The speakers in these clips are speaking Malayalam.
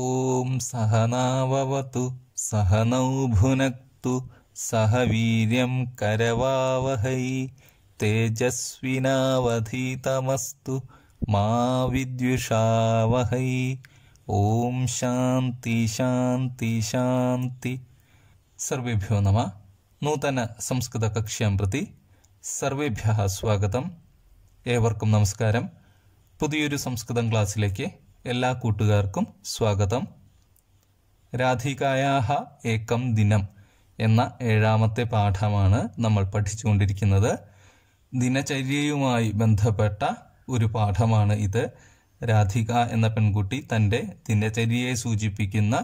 ॐ भुनक्तु सह वीर्यं करवावहै तेजस्विनावधीतमस्तु ॐ शान्ति शान्ति शान्ति सर्वेभ्यो नमः नूतनसंस्कृतकक्ष्यां प्रति सर्वेभ्यः स्वागतम् एवर्कुं नमस्कारं पुरु संस्कृतं क्लासले എല്ലാ കൂട്ടുകാർക്കും സ്വാഗതം രാധികായാഹ ഏകം ദിനം എന്ന ഏഴാമത്തെ പാഠമാണ് നമ്മൾ പഠിച്ചുകൊണ്ടിരിക്കുന്നത് ദിനചര്യയുമായി ബന്ധപ്പെട്ട ഒരു പാഠമാണ് ഇത് രാധിക എന്ന പെൺകുട്ടി തൻ്റെ ദിനചര്യയെ സൂചിപ്പിക്കുന്ന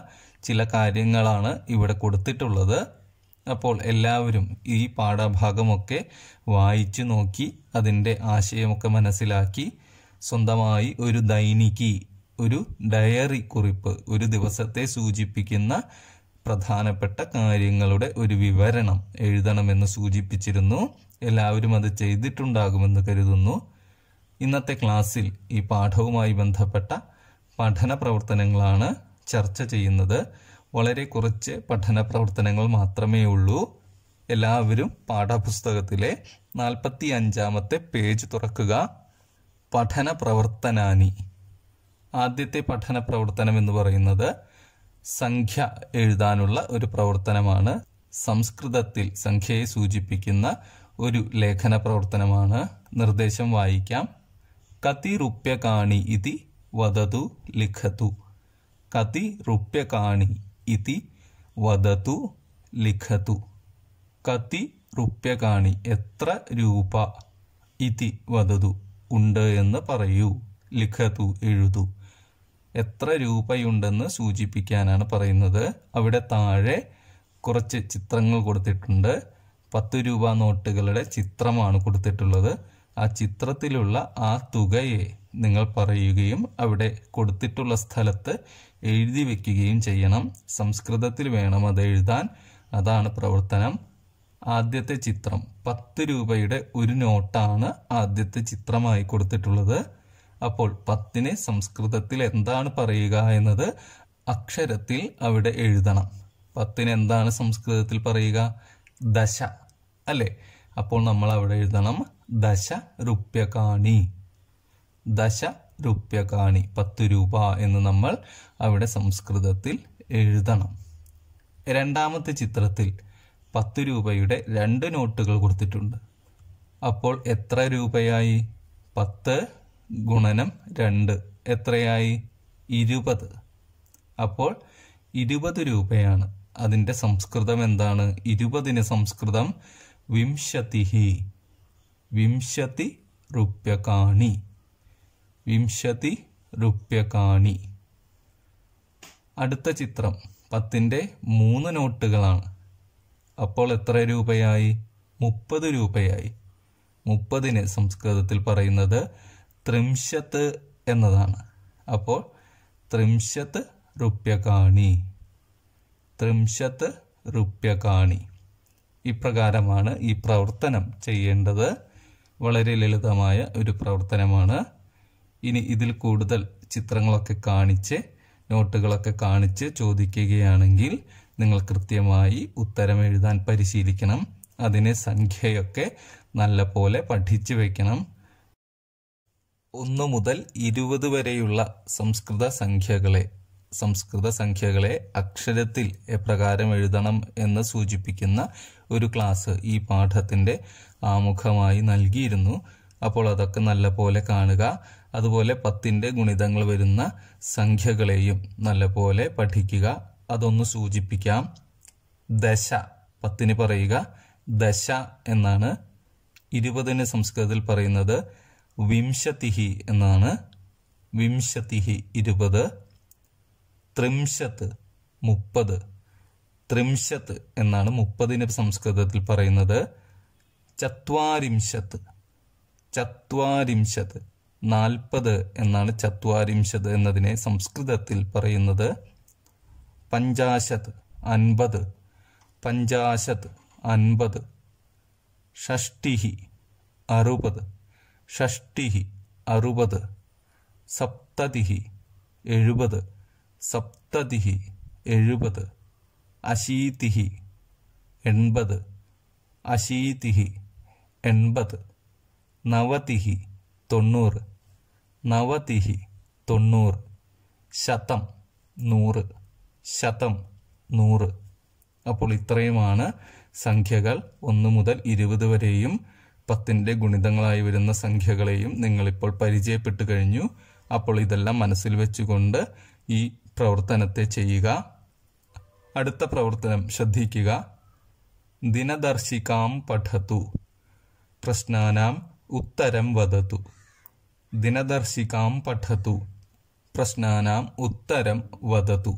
ചില കാര്യങ്ങളാണ് ഇവിടെ കൊടുത്തിട്ടുള്ളത് അപ്പോൾ എല്ലാവരും ഈ പാഠഭാഗമൊക്കെ വായിച്ചു നോക്കി അതിൻ്റെ ആശയമൊക്കെ മനസ്സിലാക്കി സ്വന്തമായി ഒരു ദൈനികി ഒരു ഡയറി കുറിപ്പ് ഒരു ദിവസത്തെ സൂചിപ്പിക്കുന്ന പ്രധാനപ്പെട്ട കാര്യങ്ങളുടെ ഒരു വിവരണം എഴുതണമെന്ന് സൂചിപ്പിച്ചിരുന്നു എല്ലാവരും അത് ചെയ്തിട്ടുണ്ടാകുമെന്ന് കരുതുന്നു ഇന്നത്തെ ക്ലാസ്സിൽ ഈ പാഠവുമായി ബന്ധപ്പെട്ട പഠന പ്രവർത്തനങ്ങളാണ് ചർച്ച ചെയ്യുന്നത് വളരെ കുറച്ച് പഠന പ്രവർത്തനങ്ങൾ മാത്രമേ ഉള്ളൂ എല്ലാവരും പാഠപുസ്തകത്തിലെ നാൽപ്പത്തി അഞ്ചാമത്തെ പേജ് തുറക്കുക പഠന പ്രവർത്തനാനി ആദ്യത്തെ പഠന പ്രവർത്തനം എന്ന് പറയുന്നത് സംഖ്യ എഴുതാനുള്ള ഒരു പ്രവർത്തനമാണ് സംസ്കൃതത്തിൽ സംഖ്യയെ സൂചിപ്പിക്കുന്ന ഒരു ലേഖന പ്രവർത്തനമാണ് നിർദ്ദേശം വായിക്കാം കതി റുപ്യകാണി ഇതി വദതു ലിഖതു കതി റുപ്യകാണി ഇതി വദതു ലിഖതു കതി റുപ്യകാണി എത്ര രൂപ ഇതി വദതു ഉണ്ട് എന്ന് പറയൂ ലിഖതു എഴുതൂ എത്ര രൂപയുണ്ടെന്ന് സൂചിപ്പിക്കാനാണ് പറയുന്നത് അവിടെ താഴെ കുറച്ച് ചിത്രങ്ങൾ കൊടുത്തിട്ടുണ്ട് പത്ത് രൂപ നോട്ടുകളുടെ ചിത്രമാണ് കൊടുത്തിട്ടുള്ളത് ആ ചിത്രത്തിലുള്ള ആ തുകയെ നിങ്ങൾ പറയുകയും അവിടെ കൊടുത്തിട്ടുള്ള സ്ഥലത്ത് എഴുതി വെക്കുകയും ചെയ്യണം സംസ്കൃതത്തിൽ വേണം അത് എഴുതാൻ അതാണ് പ്രവർത്തനം ആദ്യത്തെ ചിത്രം പത്ത് രൂപയുടെ ഒരു നോട്ടാണ് ആദ്യത്തെ ചിത്രമായി കൊടുത്തിട്ടുള്ളത് അപ്പോൾ പത്തിന് സംസ്കൃതത്തിൽ എന്താണ് പറയുക എന്നത് അക്ഷരത്തിൽ അവിടെ എഴുതണം പത്തിന് എന്താണ് സംസ്കൃതത്തിൽ പറയുക ദശ അല്ലേ അപ്പോൾ നമ്മൾ അവിടെ എഴുതണം ദശ രൂപ്യകാണി ദശ രൂപ്യകാണി പത്ത് രൂപ എന്ന് നമ്മൾ അവിടെ സംസ്കൃതത്തിൽ എഴുതണം രണ്ടാമത്തെ ചിത്രത്തിൽ പത്ത് രൂപയുടെ രണ്ട് നോട്ടുകൾ കൊടുത്തിട്ടുണ്ട് അപ്പോൾ എത്ര രൂപയായി പത്ത് ഗുണനം രണ്ട് എത്രയായി ഇരുപത് അപ്പോൾ ഇരുപത് രൂപയാണ് അതിൻ്റെ സംസ്കൃതം എന്താണ് ഇരുപതിന് സംസ്കൃതം വിംശതിഹി വിംശതി റുപ്യകാണി വിംശതി റുപ്യകാണി അടുത്ത ചിത്രം പത്തിൻ്റെ മൂന്ന് നോട്ടുകളാണ് അപ്പോൾ എത്ര രൂപയായി മുപ്പത് രൂപയായി മുപ്പതിന് സംസ്കൃതത്തിൽ പറയുന്നത് ത്രിംശത്ത് എന്നതാണ് അപ്പോൾ ത്രിംശത്ത് റുപ്യകാണി ത്രിംശത്ത് റുപ്യകാണി ഇപ്രകാരമാണ് ഈ പ്രവർത്തനം ചെയ്യേണ്ടത് വളരെ ലളിതമായ ഒരു പ്രവർത്തനമാണ് ഇനി ഇതിൽ കൂടുതൽ ചിത്രങ്ങളൊക്കെ കാണിച്ച് നോട്ടുകളൊക്കെ കാണിച്ച് ചോദിക്കുകയാണെങ്കിൽ നിങ്ങൾ കൃത്യമായി ഉത്തരം എഴുതാൻ പരിശീലിക്കണം അതിനെ സംഖ്യയൊക്കെ നല്ല പോലെ പഠിച്ചു വയ്ക്കണം ഒന്ന് മുതൽ ഇരുപത് വരെയുള്ള സംസ്കൃത സംഖ്യകളെ സംസ്കൃത സംഖ്യകളെ അക്ഷരത്തിൽ എപ്രകാരം എഴുതണം എന്ന് സൂചിപ്പിക്കുന്ന ഒരു ക്ലാസ് ഈ പാഠത്തിൻ്റെ ആമുഖമായി നൽകിയിരുന്നു അപ്പോൾ അതൊക്കെ നല്ല പോലെ കാണുക അതുപോലെ പത്തിൻ്റെ ഗുണിതങ്ങൾ വരുന്ന സംഖ്യകളെയും നല്ല പോലെ പഠിക്കുക അതൊന്ന് സൂചിപ്പിക്കാം ദശ പത്തിന് പറയുക ദശ എന്നാണ് ഇരുപതിന് സംസ്കൃതത്തിൽ പറയുന്നത് വിംശതിഹി എന്നാണ് വിംശതിഹി ഇരുപത് ത്രിംശത്ത് മുപ്പത് ത്രിംശത്ത് എന്നാണ് മുപ്പതിന് സംസ്കൃതത്തിൽ പറയുന്നത് ചത്വാരിംശത്ത് ചത്വാരിംശത്ത് നാൽപ്പത് എന്നാണ് ചത്വാരിംശത് എന്നതിനെ സംസ്കൃതത്തിൽ പറയുന്നത് പഞ്ചാശത്ത് അൻപത് പഞ്ചാശത്ത് അൻപത് ഷഷ്ടിഹി അറുപത് ഷഷ്ടി അറുപത് സപ്തതി എഴുപത് സപ്തതി എഴുപത് അശീതി എൺപത് അശീതി എൺപത് നവതി തൊണ്ണൂറ് നവതി തൊണ്ണൂറ് ശതം നൂറ് ശതം നൂറ് അപ്പോൾ ഇത്രയുമാണ് സംഖ്യകൾ ഒന്ന് മുതൽ ഇരുപത് വരെയും പത്തിൻ്റെ ഗുണിതങ്ങളായി വരുന്ന സംഖ്യകളെയും നിങ്ങളിപ്പോൾ പരിചയപ്പെട്ട് കഴിഞ്ഞു അപ്പോൾ ഇതെല്ലാം മനസ്സിൽ വെച്ചുകൊണ്ട് ഈ പ്രവർത്തനത്തെ ചെയ്യുക അടുത്ത പ്രവർത്തനം ശ്രദ്ധിക്കുക ദിനദർശികാം പഠത്തു പ്രശ്നാനാം ഉത്തരം വദതു ദിനദർശികാം പഠത്തു പ്രശ്നാനാം ഉത്തരം വദതു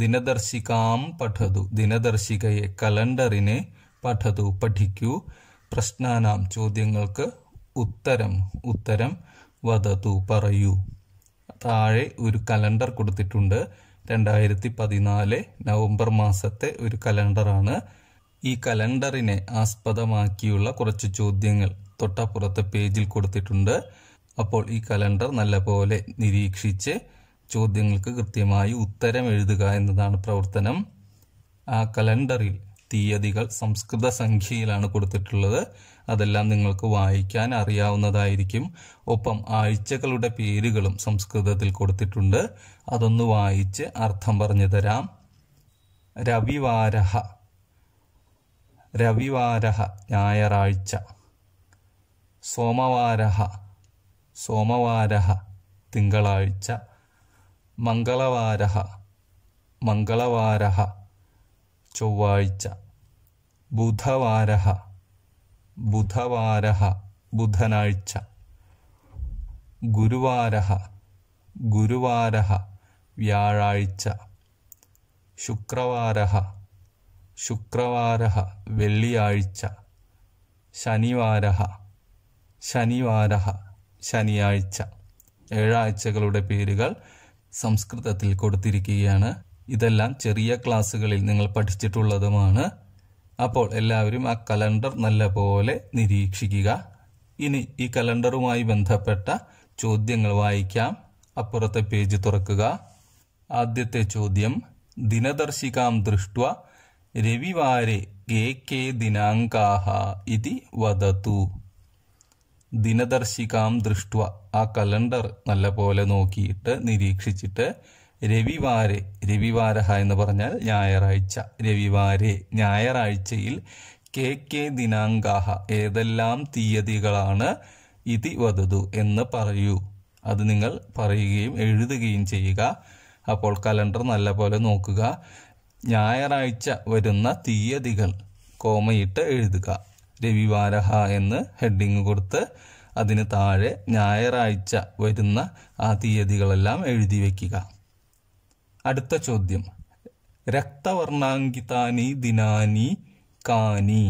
ദിനദർശികാം പഠതു ദിനദർശികയെ കലണ്ടറിനെ പഠതു പഠിക്കൂ പ്രശ്നാനാം ചോദ്യങ്ങൾക്ക് ഉത്തരം ഉത്തരം വധതു പറയൂ താഴെ ഒരു കലണ്ടർ കൊടുത്തിട്ടുണ്ട് രണ്ടായിരത്തി പതിനാല് നവംബർ മാസത്തെ ഒരു കലണ്ടറാണ് ഈ കലണ്ടറിനെ ആസ്പദമാക്കിയുള്ള കുറച്ച് ചോദ്യങ്ങൾ തൊട്ടപ്പുറത്തെ പേജിൽ കൊടുത്തിട്ടുണ്ട് അപ്പോൾ ഈ കലണ്ടർ നല്ലപോലെ നിരീക്ഷിച്ച് ചോദ്യങ്ങൾക്ക് കൃത്യമായി ഉത്തരം എഴുതുക എന്നതാണ് പ്രവർത്തനം ആ കലണ്ടറിൽ തീയതികൾ സംസ്കൃത സംഖ്യയിലാണ് കൊടുത്തിട്ടുള്ളത് അതെല്ലാം നിങ്ങൾക്ക് വായിക്കാൻ അറിയാവുന്നതായിരിക്കും ഒപ്പം ആഴ്ചകളുടെ പേരുകളും സംസ്കൃതത്തിൽ കൊടുത്തിട്ടുണ്ട് അതൊന്ന് വായിച്ച് അർത്ഥം പറഞ്ഞു തരാം രവിവാരഹ രവിവാരഹ ഞായറാഴ്ച സോമവാരഹ സോമവാരഹ തിങ്കളാഴ്ച മംഗളവാരഹ മംഗളവാരഹ ചൊവ്വാഴ്ച ബുധവാര ബുധവാര ബുധനാഴ്ച ഗുരുവാര ഗുരുവാര വ്യാഴാഴ്ച ശുക്രവാര ശുക്രവാര വെള്ളിയാഴ്ച ശനിവാര ശനിവാര ശനിയാഴ്ച ഏഴാഴ്ചകളുടെ പേരുകൾ സംസ്കൃതത്തിൽ കൊടുത്തിരിക്കുകയാണ് ഇതെല്ലാം ചെറിയ ക്ലാസ്സുകളിൽ നിങ്ങൾ പഠിച്ചിട്ടുള്ളതുമാണ് അപ്പോൾ എല്ലാവരും ആ കലണ്ടർ നല്ലപോലെ നിരീക്ഷിക്കുക ഇനി ഈ കലണ്ടറുമായി ബന്ധപ്പെട്ട ചോദ്യങ്ങൾ വായിക്കാം അപ്പുറത്തെ പേജ് തുറക്കുക ആദ്യത്തെ ചോദ്യം ദിനദർശികാം ദൃഷ്ട്വ രവിവാരെ കെ കെ ദിനാങ്കാഹ ഇതി വദതു ദിനദർശികാം ദൃഷ്ട്വ ആ കലണ്ടർ നല്ലപോലെ നോക്കിയിട്ട് നിരീക്ഷിച്ചിട്ട് രവിവാരെ രവിവാര എന്ന് പറഞ്ഞാൽ ഞായറാഴ്ച രവിവാരെ ഞായറാഴ്ചയിൽ കെ കെ ദിനാങ്കാഹ ഏതെല്ലാം തീയതികളാണ് ഇതി വധതു എന്ന് പറയൂ അത് നിങ്ങൾ പറയുകയും എഴുതുകയും ചെയ്യുക അപ്പോൾ കലണ്ടർ നല്ലപോലെ നോക്കുക ഞായറാഴ്ച വരുന്ന തീയതികൾ കോമയിട്ട് എഴുതുക രവിവാര എന്ന് ഹെഡിങ് കൊടുത്ത് അതിന് താഴെ ഞായറാഴ്ച വരുന്ന ആ തീയതികളെല്ലാം എഴുതി വയ്ക്കുക അടുത്ത ചോദ്യം രക്തവർണാങ്കിതാനി ദിനാനി കാനി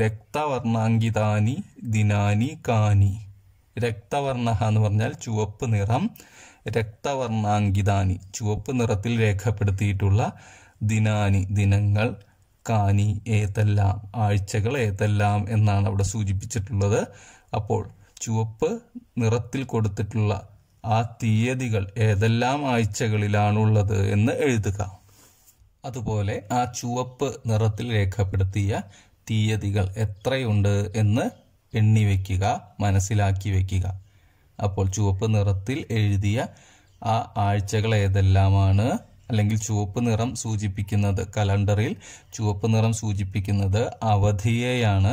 രക്തവർണാങ്കിതാനി ദിനാനി കാനി രക്തവർണ എന്ന് പറഞ്ഞാൽ ചുവപ്പ് നിറം രക്തവർണാങ്കിതാനി ചുവപ്പ് നിറത്തിൽ രേഖപ്പെടുത്തിയിട്ടുള്ള ദിനാനി ദിനങ്ങൾ കാനി ഏതെല്ലാം ആഴ്ചകൾ ഏതെല്ലാം എന്നാണ് അവിടെ സൂചിപ്പിച്ചിട്ടുള്ളത് അപ്പോൾ ചുവപ്പ് നിറത്തിൽ കൊടുത്തിട്ടുള്ള ആ തീയതികൾ ഏതെല്ലാം ആഴ്ചകളിലാണുള്ളത് എന്ന് എഴുതുക അതുപോലെ ആ ചുവപ്പ് നിറത്തിൽ രേഖപ്പെടുത്തിയ തീയതികൾ എത്രയുണ്ട് എന്ന് എണ്ണി വയ്ക്കുക മനസ്സിലാക്കി വയ്ക്കുക അപ്പോൾ ചുവപ്പ് നിറത്തിൽ എഴുതിയ ആ ആഴ്ചകൾ ഏതെല്ലാമാണ് അല്ലെങ്കിൽ ചുവപ്പ് നിറം സൂചിപ്പിക്കുന്നത് കലണ്ടറിൽ ചുവപ്പ് നിറം സൂചിപ്പിക്കുന്നത് അവധിയെയാണ്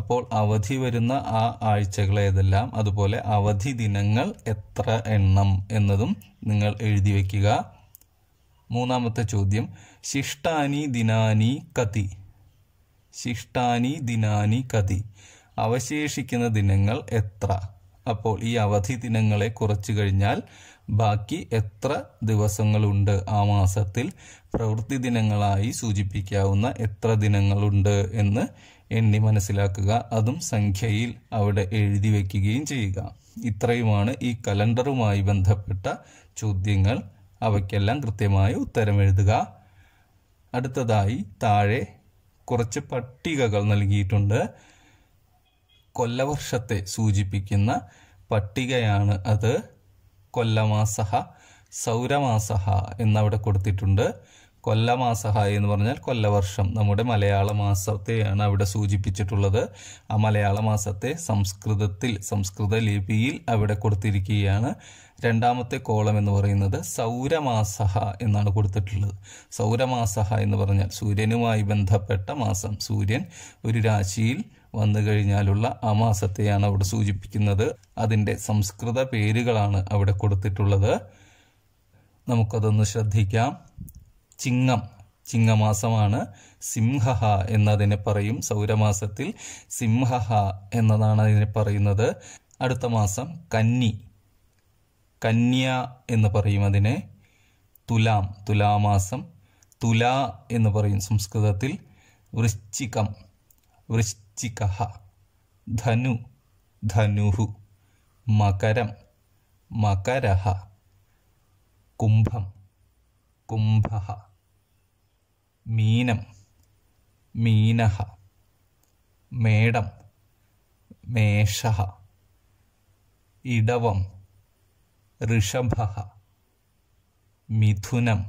അപ്പോൾ അവധി വരുന്ന ആ ആഴ്ചകൾ ഏതെല്ലാം അതുപോലെ അവധി ദിനങ്ങൾ എത്ര എണ്ണം എന്നതും നിങ്ങൾ എഴുതി വയ്ക്കുക മൂന്നാമത്തെ ചോദ്യം ശിഷ്ടാനി ദിനാനി കതി ശിഷ്ടാനി ദിനാനി കതി അവശേഷിക്കുന്ന ദിനങ്ങൾ എത്ര അപ്പോൾ ഈ അവധി ദിനങ്ങളെ കുറച്ചു കഴിഞ്ഞാൽ ബാക്കി എത്ര ദിവസങ്ങളുണ്ട് ആ മാസത്തിൽ പ്രവൃത്തി ദിനങ്ങളായി സൂചിപ്പിക്കാവുന്ന എത്ര ദിനങ്ങളുണ്ട് എന്ന് എണ്ണി മനസ്സിലാക്കുക അതും സംഖ്യയിൽ അവിടെ എഴുതി വയ്ക്കുകയും ചെയ്യുക ഇത്രയുമാണ് ഈ കലണ്ടറുമായി ബന്ധപ്പെട്ട ചോദ്യങ്ങൾ അവയ്ക്കെല്ലാം കൃത്യമായി ഉത്തരം എഴുതുക അടുത്തതായി താഴെ കുറച്ച് പട്ടികകൾ നൽകിയിട്ടുണ്ട് കൊല്ലവർഷത്തെ സൂചിപ്പിക്കുന്ന പട്ടികയാണ് അത് കൊല്ലമാസഹ സൗരമാസഹ എന്നവിടെ കൊടുത്തിട്ടുണ്ട് കൊല്ലമാസഹ എന്ന് പറഞ്ഞാൽ കൊല്ലവർഷം നമ്മുടെ മലയാള മാസത്തെയാണ് അവിടെ സൂചിപ്പിച്ചിട്ടുള്ളത് ആ മലയാള മാസത്തെ സംസ്കൃതത്തിൽ സംസ്കൃത ലിപിയിൽ അവിടെ കൊടുത്തിരിക്കുകയാണ് രണ്ടാമത്തെ കോളം എന്ന് പറയുന്നത് സൗരമാസഹ എന്നാണ് കൊടുത്തിട്ടുള്ളത് സൗരമാസഹ എന്ന് പറഞ്ഞാൽ സൂര്യനുമായി ബന്ധപ്പെട്ട മാസം സൂര്യൻ ഒരു രാശിയിൽ വന്നു കഴിഞ്ഞാലുള്ള അമാസത്തെയാണ് അവിടെ സൂചിപ്പിക്കുന്നത് അതിൻ്റെ സംസ്കൃത പേരുകളാണ് അവിടെ കൊടുത്തിട്ടുള്ളത് നമുക്കതൊന്ന് ശ്രദ്ധിക്കാം ചിങ്ങം ചിങ്ങമാസമാണ് സിംഹഹ എന്നതിനെ പറയും സൗരമാസത്തിൽ സിംഹഹ എന്നതാണ് അതിനെ പറയുന്നത് അടുത്ത മാസം കന്നി കന്യ എന്ന് പറയും അതിനെ തുലാം തുലാമാസം തുല എന്ന് പറയും സംസ്കൃതത്തിൽ വൃശ്ചികം വൃശ്ച വൃശ്ചിക ധനു ധനുഹു മകരം മകര കുംഭം കുംഭ മീനം മീന മേടം മേഷ ഇടവം ഋഷഭ മിഥുനം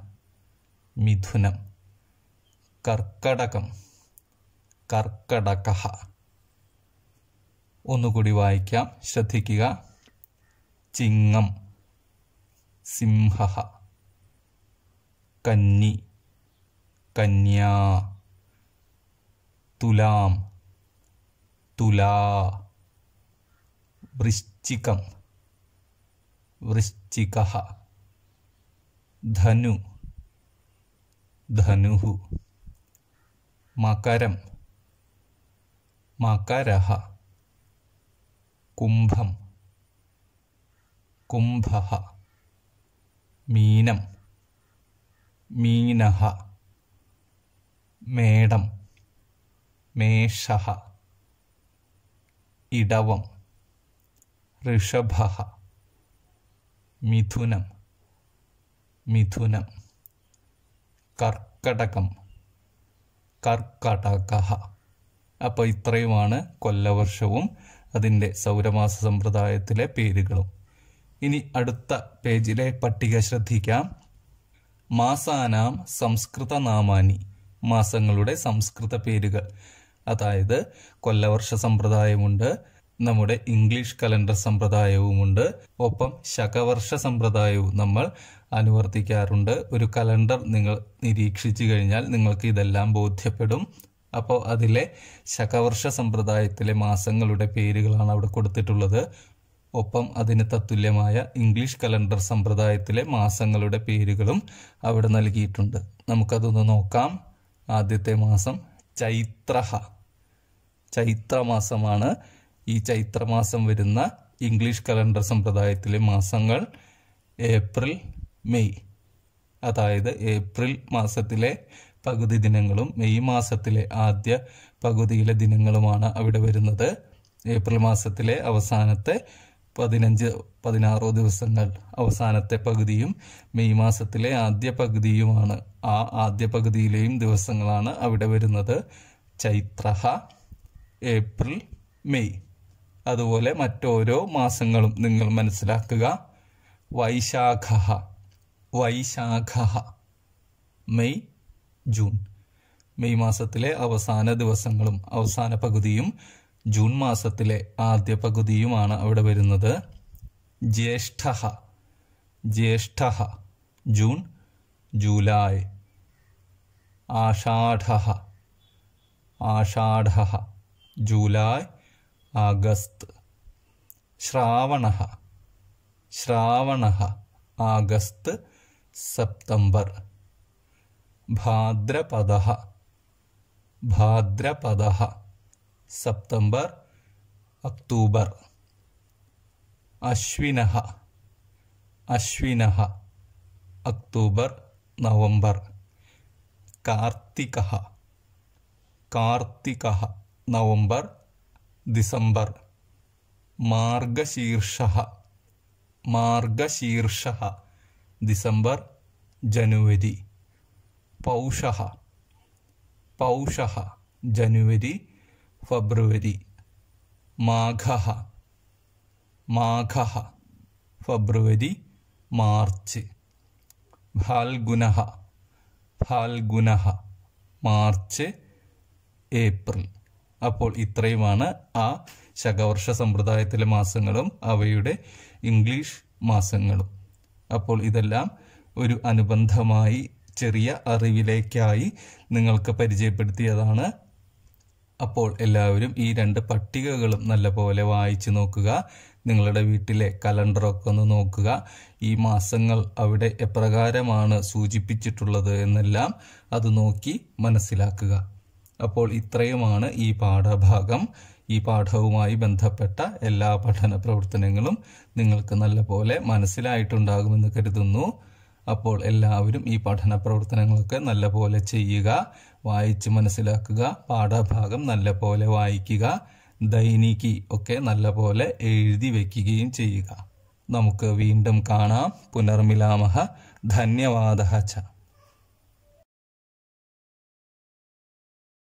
മിഥുനം കർക്കടകം കർക്കടകഹ ഒന്നുകൂടി വായിക്കാം ശ്രദ്ധിക്കുക ചിങ്ങം സിംഹ കന്നി കന്യാ തുലാം തുലാ വൃശ്ചികം വൃശ്ചിക ധനു ധനു മകരം മകരഹ കുംഭം കുംഭഹ മീനം മീനഹ മേടം മേഷഹ ഇടവം ഋഷഭ മിഥുനം മിഥുനം കർക്കടകം കർക്കടക അപ്പോൾ ഇത്രയുമാണ് കൊല്ലവർഷവും അതിൻ്റെ സൗരമാസ സമ്പ്രദായത്തിലെ പേരുകളും ഇനി അടുത്ത പേജിലെ പട്ടിക ശ്രദ്ധിക്കാം മാസാനാം സംസ്കൃത നാമാനി മാസങ്ങളുടെ സംസ്കൃത പേരുകൾ അതായത് കൊല്ലവർഷ സമ്പ്രദായമുണ്ട് നമ്മുടെ ഇംഗ്ലീഷ് കലണ്ടർ സമ്പ്രദായവുമുണ്ട് ഒപ്പം ശകവർഷ സമ്പ്രദായവും നമ്മൾ അനുവർത്തിക്കാറുണ്ട് ഒരു കലണ്ടർ നിങ്ങൾ നിരീക്ഷിച്ചു കഴിഞ്ഞാൽ നിങ്ങൾക്ക് ഇതെല്ലാം ബോധ്യപ്പെടും അപ്പോൾ അതിലെ ശകവർഷ സമ്പ്രദായത്തിലെ മാസങ്ങളുടെ പേരുകളാണ് അവിടെ കൊടുത്തിട്ടുള്ളത് ഒപ്പം അതിന് തത്തുല്യമായ ഇംഗ്ലീഷ് കലണ്ടർ സമ്പ്രദായത്തിലെ മാസങ്ങളുടെ പേരുകളും അവിടെ നൽകിയിട്ടുണ്ട് നമുക്കതൊന്ന് നോക്കാം ആദ്യത്തെ മാസം ചൈത്രഹ ചൈത്രമാസമാണ് ഈ ചൈത്രമാസം വരുന്ന ഇംഗ്ലീഷ് കലണ്ടർ സമ്പ്രദായത്തിലെ മാസങ്ങൾ ഏപ്രിൽ മെയ് അതായത് ഏപ്രിൽ മാസത്തിലെ പകുതി ദിനങ്ങളും മെയ് മാസത്തിലെ ആദ്യ പകുതിയിലെ ദിനങ്ങളുമാണ് അവിടെ വരുന്നത് ഏപ്രിൽ മാസത്തിലെ അവസാനത്തെ പതിനഞ്ച് പതിനാറോ ദിവസങ്ങൾ അവസാനത്തെ പകുതിയും മെയ് മാസത്തിലെ ആദ്യ പകുതിയുമാണ് ആ ആദ്യ പകുതിയിലെയും ദിവസങ്ങളാണ് അവിടെ വരുന്നത് ചൈത്ര ഏപ്രിൽ മെയ് അതുപോലെ മറ്റോരോ മാസങ്ങളും നിങ്ങൾ മനസ്സിലാക്കുക Vaishakha Vaishakha May June May മാസത്തിലെ അവസാന ദിവസങ്ങളും അവസാന പകുതിയും ജൂൺ മാസത്തിലെ ആദ്യ പകുതിയുമാണ് അവിടെ വരുന്നത് Jyeshtha Jyeshtha June July Ashadha Ashadha July August Shravana Shravana August September Bhadrapada Bhadrapada September October Ashwin Ashwin October November Kartika Kartika November December Margashirsha Margashirsha December January Pausha Pausha January February Magha Magha February March Phalguna Phalguna March April അപ്പോൾ ഇത്രയുമാണ് ആ ശകവർഷ സമ്പ്രദായത്തിലെ മാസങ്ങളും അവയുടെ ഇംഗ്ലീഷ് മാസങ്ങളും അപ്പോൾ ഇതെല്ലാം ഒരു അനുബന്ധമായി ചെറിയ അറിവിലേക്കായി നിങ്ങൾക്ക് പരിചയപ്പെടുത്തിയതാണ് അപ്പോൾ എല്ലാവരും ഈ രണ്ട് പട്ടികകളും നല്ലപോലെ വായിച്ചു നോക്കുക നിങ്ങളുടെ വീട്ടിലെ കലണ്ടറൊക്കെ ഒന്ന് നോക്കുക ഈ മാസങ്ങൾ അവിടെ എപ്രകാരമാണ് സൂചിപ്പിച്ചിട്ടുള്ളത് എന്നെല്ലാം അത് നോക്കി മനസ്സിലാക്കുക അപ്പോൾ ഇത്രയുമാണ് ഈ പാഠഭാഗം ഈ പാഠവുമായി ബന്ധപ്പെട്ട എല്ലാ പഠന പ്രവർത്തനങ്ങളും നിങ്ങൾക്ക് നല്ലപോലെ മനസ്സിലായിട്ടുണ്ടാകുമെന്ന് കരുതുന്നു അപ്പോൾ എല്ലാവരും ഈ പഠന പ്രവർത്തനങ്ങളൊക്കെ നല്ലപോലെ ചെയ്യുക വായിച്ച് മനസ്സിലാക്കുക പാഠഭാഗം നല്ലപോലെ വായിക്കുക ദൈനികി ഒക്കെ നല്ലപോലെ എഴുതി വയ്ക്കുകയും ചെയ്യുക നമുക്ക് വീണ്ടും കാണാം പുനർമിലാമഹ ധന്യവാദ ച